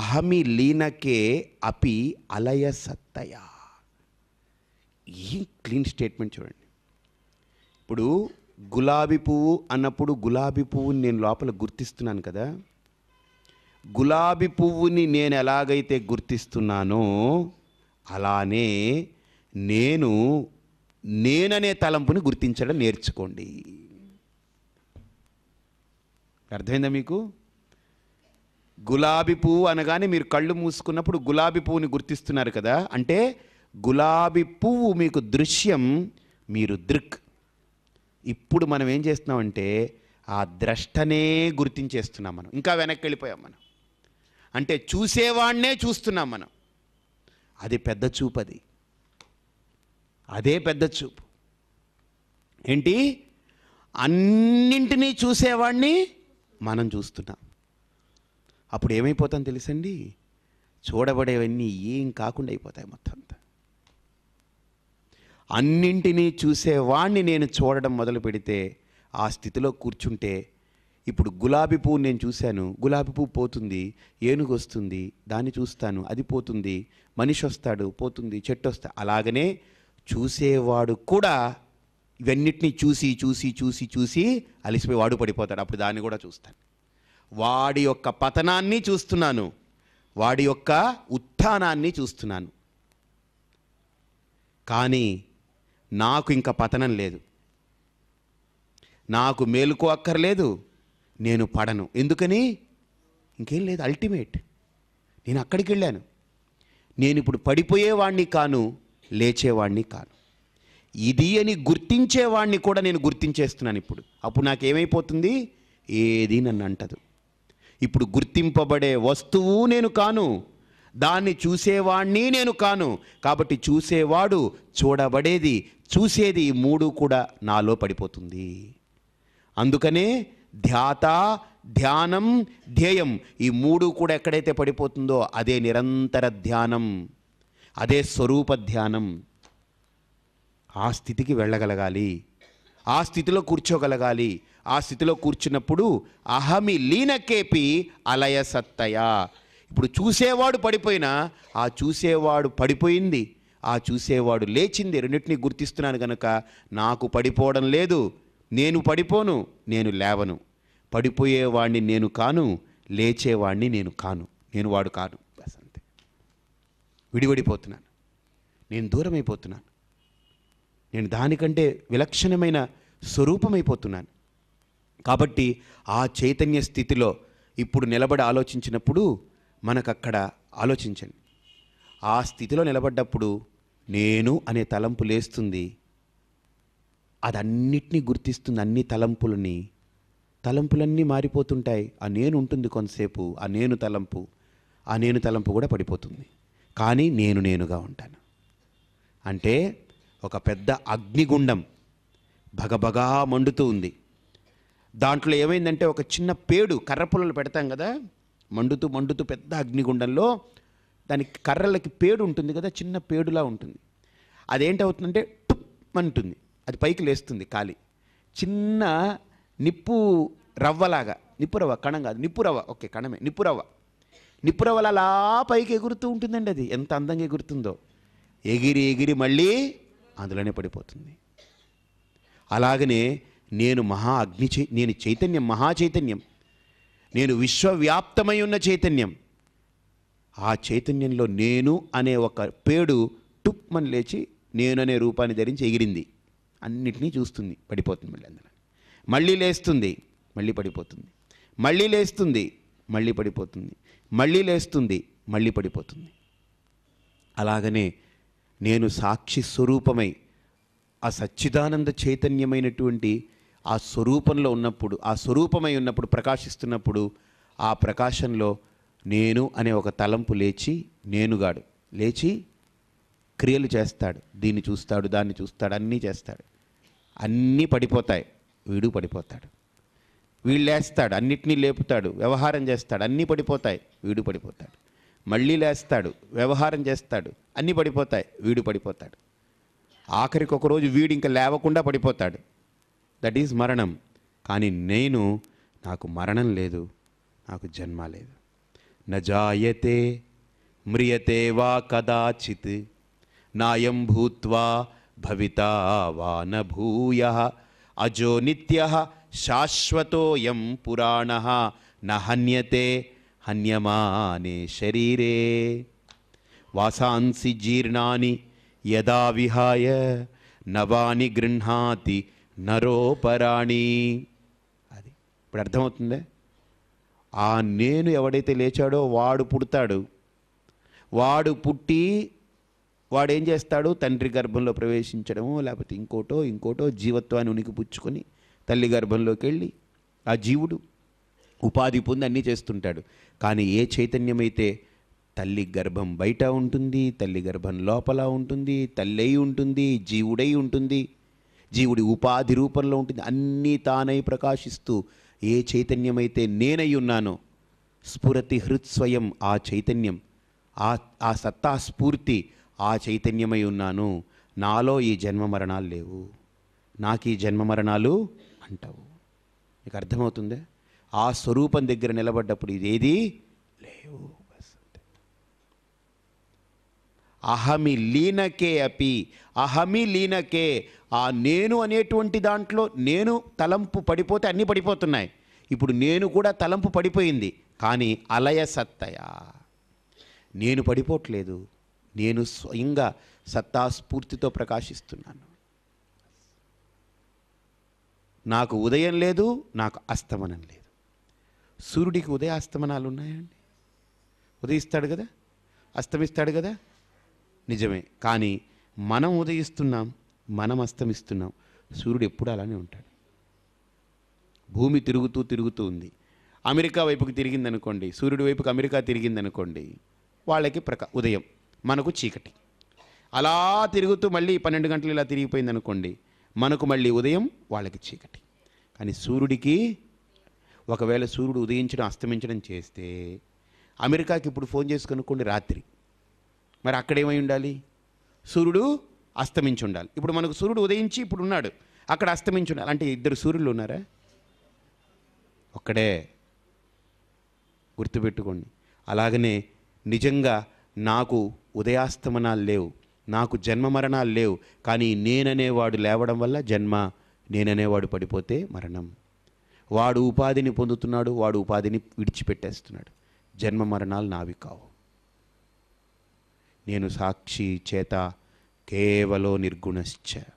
అహమి లీనకే అపి అలయ సత్తయ ఈ clean statement చూడండి ఇప్పుడు గులాబీ పువ్వు అన్నప్పుడు గులాబీ పువ్వుని నేను లోపల గుర్తిస్తున్నాను కదా గులాబీ పువ్వుని నేను ఎలాగైతే గుర్తిస్తున్నానో అలానే నేను నేననే తలంపుని గుర్తించడం నేర్చుకోండి అర్థమైందా మీకు గులాబీ పువ్వు అనగానే మీరు కళ్ళు మూసుకున్నప్పుడు గులాబీ పువ్వుని గుర్తిస్తున్నారు కదా అంటే గులాబీ పువ్వు మీకు దృశ్యం మీరు దృక్ ఇప్పుడు మనం ఏం చేస్తున్నామంటే ఆ ద్రష్టనే గుర్తించేస్తున్నాం మనం ఇంకా వెనక్కి వెళ్ళిపోయాం మనం అంటే చూసేవాణ్ణే చూస్తున్నాం మనం అది పెద్ద చూపు అది అదే పెద్ద చూపు ఏంటి అన్నింటినీ చూసేవాణ్ణి మనం చూస్తున్నాం అప్పుడు ఏమైపోతాం తెలుసండి చూడబడేవన్నీ ఏం కాకుండా అయిపోతాయి మొత్తం అంతా అన్నింటినీ చూసేవాణ్ణి నేను చూడడం మొదలు పెడితే ఆ స్థితిలో కూర్చుంటే ఇప్పుడు గులాబీ పువ్వు నేను చూశాను గులాబీ పువ్వు పోతుంది ఏనుగు వస్తుంది దాన్ని చూస్తాను అది పోతుంది మనిషి వస్తాడు పోతుంది చెట్టు వస్తా అలాగనే చూసేవాడు కూడా ఇవన్నిటినీ చూసి చూసి చూసి చూసి అలిసిపోయి వాడు పడిపోతాడు అప్పుడు దాన్ని కూడా చూస్తాను వాడి యొక్క పతనాన్ని చూస్తున్నాను వాడి యొక్క ఉత్థానాన్ని చూస్తున్నాను కానీ నాకు ఇంకా పతనం లేదు నాకు మేలుకో అక్కర్లేదు నేను పడను ఎందుకని ఇంకేం లేదు అల్టిమేట్ నేను అక్కడికి వెళ్ళాను నేను ఇప్పుడు పడిపోయేవాణ్ణి కాను లేచేవాణ్ణి కాను ఇది అని గుర్తించేవాడిని కూడా నేను గుర్తించేస్తున్నాను ఇప్పుడు అప్పుడు నాకేమైపోతుంది ఏది నన్ను అంటదు ఇప్పుడు గుర్తింపబడే వస్తువు నేను కాను దాన్ని చూసేవాణ్ణి నేను కాను కాబట్టి చూసేవాడు చూడబడేది చూసేది మూడు కూడా నాలో పడిపోతుంది అందుకనే ధ్యాత ధ్యానం ధ్యేయం ఈ మూడు కూడా ఎక్కడైతే పడిపోతుందో అదే నిరంతర ధ్యానం అదే స్వరూప ధ్యానం ఆ స్థితికి వెళ్ళగలగాలి ఆ స్థితిలో కూర్చోగలగాలి ఆ స్థితిలో కూర్చున్నప్పుడు అహమి లీనకేపి అలయ సత్తయా ఇప్పుడు చూసేవాడు పడిపోయినా ఆ చూసేవాడు పడిపోయింది ఆ చూసేవాడు లేచింది రెండింటిని గుర్తిస్తున్నాను కనుక నాకు పడిపోవడం లేదు నేను పడిపోను నేను లేవను పడిపోయేవాణ్ణి నేను కాను లేచేవాణ్ణి నేను కాను నేను వాడు కాను అంతే విడివడిపోతున్నాను నేను దూరమైపోతున్నాను నేను దానికంటే విలక్షణమైన స్వరూపమైపోతున్నాను కాబట్టి ఆ చైతన్య స్థితిలో ఇప్పుడు నిలబడి ఆలోచించినప్పుడు మనకక్కడ ఆలోచించండి ఆ స్థితిలో నిలబడ్డప్పుడు నేను అనే తలంపు లేస్తుంది అదన్నిటినీ గుర్తిస్తుంది అన్ని తలంపులని తలంపులన్నీ మారిపోతుంటాయి ఆ నేను ఉంటుంది కొంతసేపు ఆ నేను తలంపు ఆ నేను తలంపు కూడా పడిపోతుంది కానీ నేను నేనుగా ఉంటాను అంటే ఒక పెద్ద అగ్నిగుండం భగభగా మండుతూ ఉంది దాంట్లో ఏమైందంటే ఒక చిన్న పేడు కర్ర పుల్లలు పెడతాం కదా మండుతూ మండుతూ పెద్ద అగ్నిగుండంలో దానికి కర్రలకి పేడు ఉంటుంది కదా చిన్న పేడులా ఉంటుంది అదేంటవుతుందంటే టుప్ అంటుంది అది పైకి లేస్తుంది కాలి చిన్న నిప్పు రవ్వలాగా నిప్పు రవ్వ కణం కాదు నిప్పు రవ్వ ఓకే కణమే నిప్పు రవ్వ నిప్పు రవ్వలా పైకి ఎగురుతూ ఉంటుందండి అది ఎంత అందంగా ఎగురుతుందో ఎగిరి ఎగిరి మళ్ళీ అందులోనే పడిపోతుంది అలాగనే నేను మహా అగ్ని చై నేను చైతన్యం మహా చైతన్యం నేను విశ్వవ్యాప్తమై ఉన్న చైతన్యం ఆ చైతన్యంలో నేను అనే ఒక పేడు టుప్మని లేచి నేను అనే రూపాన్ని ధరించి ఎగిరింది అన్నిటినీ చూస్తుంది పడిపోతుంది మళ్ళీ అందులో మళ్ళీ లేస్తుంది మళ్ళీ పడిపోతుంది మళ్ళీ లేస్తుంది మళ్ళీ పడిపోతుంది మళ్ళీ లేస్తుంది మళ్ళీ పడిపోతుంది అలాగనే నేను సాక్షి స్వరూపమై ఆ సచ్చిదానంద చైతన్యమైనటువంటి ఆ స్వరూపంలో ఉన్నప్పుడు ఆ స్వరూపమై ఉన్నప్పుడు ప్రకాశిస్తున్నప్పుడు ఆ ప్రకాశంలో నేను అనే ఒక తలంపు లేచి నేనుగాడు లేచి క్రియలు చేస్తాడు దీన్ని చూస్తాడు దాన్ని చూస్తాడు అన్నీ చేస్తాడు అన్నీ పడిపోతాయి వీడు పడిపోతాడు వీళ్ళు లేస్తాడు అన్నిటినీ లేపుతాడు వ్యవహారం చేస్తాడు అన్నీ పడిపోతాయి వీడు పడిపోతాడు మళ్ళీ లేస్తాడు వ్యవహారం చేస్తాడు అన్నీ పడిపోతాయి వీడు పడిపోతాడు ఆఖరికి ఒకరోజు వీడు ఇంకా లేవకుండా పడిపోతాడు దట్ ఈజ్ మరణం కానీ నేను నాకు మరణం లేదు నాకు జన్మ లేదు నజాయతే మ్రియతే వా కదాచిత్ నాయం భూత్వా భవిత వా నూయ అజో నిత్య శాశ్వతోయం పురాణ నహన్యతే హన్యమానే శరీరే వాసాంసి జీర్ణాని యదా విహాయ నవాని గృహాతి నరోపరాణి అది ఇప్పుడు అర్థమవుతుందే ఆ నేను ఎవడైతే లేచాడో వాడు పుడతాడు వాడు పుట్టి వాడేం చేస్తాడు తండ్రి గర్భంలో ప్రవేశించడము లేకపోతే ఇంకోటో ఇంకోటో జీవత్వాన్ని ఉనికి పుచ్చుకొని తల్లి గర్భంలోకి వెళ్ళి ఆ జీవుడు ఉపాధి పొంది అన్నీ చేస్తుంటాడు కానీ ఏ చైతన్యమైతే తల్లి గర్భం బయట ఉంటుంది తల్లి గర్భం లోపల ఉంటుంది తల్లై ఉంటుంది జీవుడై ఉంటుంది జీవుడి ఉపాధి రూపంలో ఉంటుంది అన్నీ తానై ప్రకాశిస్తూ ఏ చైతన్యమైతే నేనై ఉన్నానో స్ఫురతి హృత్స్వయం ఆ చైతన్యం ఆ ఆ సత్తా స్ఫూర్తి ఆ చైతన్యమై ఉన్నాను నాలో ఈ జన్మ మరణాలు లేవు నాకు ఈ జన్మ మరణాలు అంటావు మీకు అర్థమవుతుందే ఆ స్వరూపం దగ్గర నిలబడ్డప్పుడు ఇదేది లేవు అహమి లీనకే అపి అహమి లీనకే ఆ నేను అనేటువంటి దాంట్లో నేను తలంపు పడిపోతే అన్నీ పడిపోతున్నాయి ఇప్పుడు నేను కూడా తలంపు పడిపోయింది కానీ అలయ సత్తయా నేను పడిపోవట్లేదు నేను స్వయంగా సత్తాస్ఫూర్తితో ప్రకాశిస్తున్నాను నాకు ఉదయం లేదు నాకు అస్తమనం లేదు సూర్యుడికి ఉదయ అస్తమనాలు ఉన్నాయండి ఉదయిస్తాడు కదా అస్తమిస్తాడు కదా నిజమే కానీ మనం ఉదయిస్తున్నాం మనం అస్తమిస్తున్నాం సూర్యుడు ఎప్పుడు అలానే ఉంటాడు భూమి తిరుగుతూ తిరుగుతూ ఉంది అమెరికా వైపుకి తిరిగిందనుకోండి సూర్యుడి వైపుకి అమెరికా తిరిగిందనుకోండి వాళ్ళకి ప్రకా ఉదయం మనకు చీకటి అలా తిరుగుతూ మళ్ళీ పన్నెండు గంటలు ఇలా తిరిగిపోయింది అనుకోండి మనకు మళ్ళీ ఉదయం వాళ్ళకి చీకటి కానీ సూర్యుడికి ఒకవేళ సూర్యుడు ఉదయించడం అస్తమించడం చేస్తే అమెరికాకి ఇప్పుడు ఫోన్ చేసుకొనుకోండి రాత్రి మరి అక్కడేమై ఉండాలి సూర్యుడు అస్తమించి ఉండాలి ఇప్పుడు మనకు సూర్యుడు ఉదయించి ఇప్పుడు ఉన్నాడు అక్కడ అస్తమించి ఉండాలి అంటే ఇద్దరు సూర్యులు ఉన్నారా ఒక్కడే గుర్తుపెట్టుకోండి అలాగనే నిజంగా నాకు ఉదయాస్తమనాలు లేవు నాకు జన్మ మరణాలు లేవు కానీ నేననేవాడు లేవడం వల్ల జన్మ నేననేవాడు పడిపోతే మరణం వాడు ఉపాధిని పొందుతున్నాడు వాడు ఉపాధిని విడిచిపెట్టేస్తున్నాడు జన్మ మరణాలు నావి కావు నేను సాక్షి చేత కేవలో నిర్గుణశ్చ